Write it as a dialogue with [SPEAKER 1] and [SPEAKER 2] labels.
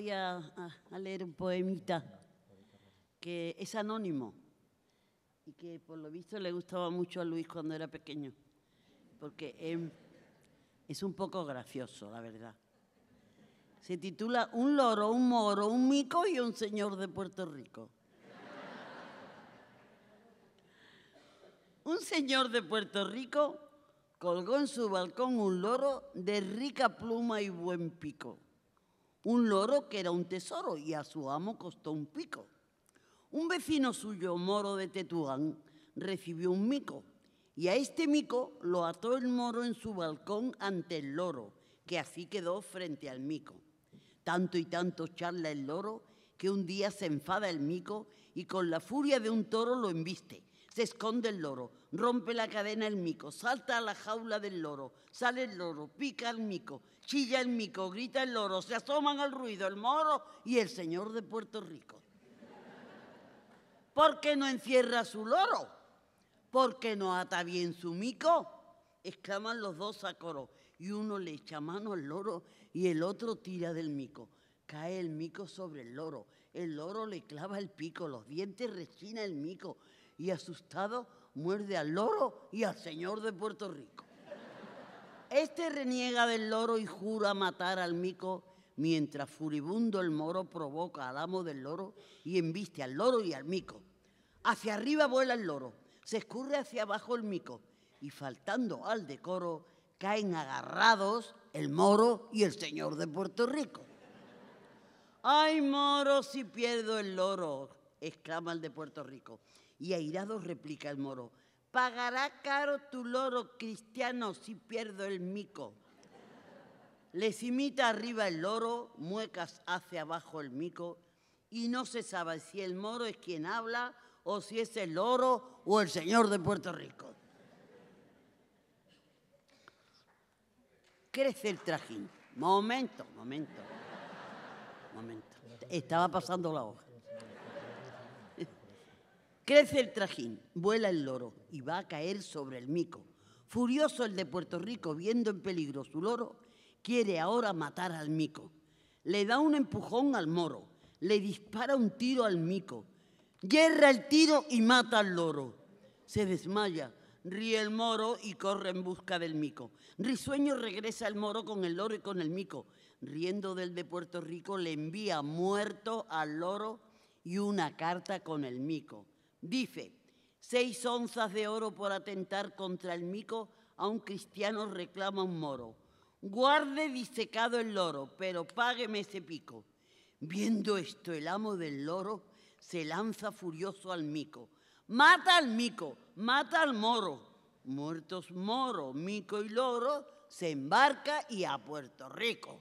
[SPEAKER 1] voy a, leer un poemita que es anónimo y que por lo visto le gustaba mucho a Luis cuando era pequeño, porque em, es un poco gracioso, la verdad. Se titula Un loro, un moro, un mico y un señor de Puerto Rico. Un señor de Puerto Rico colgó en su balcón un loro de rica pluma y buen pico un loro que era un tesoro y a su amo costó un pico. Un vecino suyo, moro de Tetuán, recibió un mico y a este mico lo ató el moro en su balcón ante el loro, que así quedó frente al mico. Tanto y tanto charla el loro que un día se enfada el mico y con la furia de un toro lo embiste se esconde el loro, rompe la cadena el mico, salta a la jaula del loro, sale el loro, pica el mico, chilla el mico, grita el loro, se asoman al ruido el moro y el señor de Puerto Rico. ¿Por qué no encierra su loro? ¿Por qué no ata bien su mico? Exclaman los dos a coro y uno le echa mano al loro y el otro tira del mico. Cae el mico sobre el loro, el loro le clava el pico, los dientes rechina el mico, y asustado muerde al loro y al señor de Puerto Rico. Este reniega del loro y jura matar al mico, mientras furibundo el moro provoca al amo del loro y embiste al loro y al mico. Hacia arriba vuela el loro, se escurre hacia abajo el mico y faltando al decoro caen agarrados el moro y el señor de Puerto Rico. ¡Ay, moro, si pierdo el loro! exclama el de Puerto Rico. Y airado replica el moro, pagará caro tu loro cristiano si pierdo el mico. Les imita arriba el loro, muecas hace abajo el mico, y no se sabe si el moro es quien habla o si es el loro o el señor de Puerto Rico. Crece el trajín. Momento, momento. Momento. Estaba pasando la hoja. Crece el trajín, vuela el loro y va a caer sobre el mico. Furioso el de Puerto Rico, viendo en peligro su loro, quiere ahora matar al mico. Le da un empujón al moro, le dispara un tiro al mico. Yerra el tiro y mata al loro. Se desmaya, ríe el moro y corre en busca del mico. Risueño regresa el moro con el loro y con el mico. Riendo del de Puerto Rico, le envía muerto al loro y una carta con el mico. Dice, seis onzas de oro por atentar contra el mico a un cristiano reclama un moro. Guarde disecado el loro, pero págueme ese pico. Viendo esto, el amo del loro se lanza furioso al mico. Mata al mico, mata al moro. Muertos moro, mico y loro, se embarca y a Puerto Rico.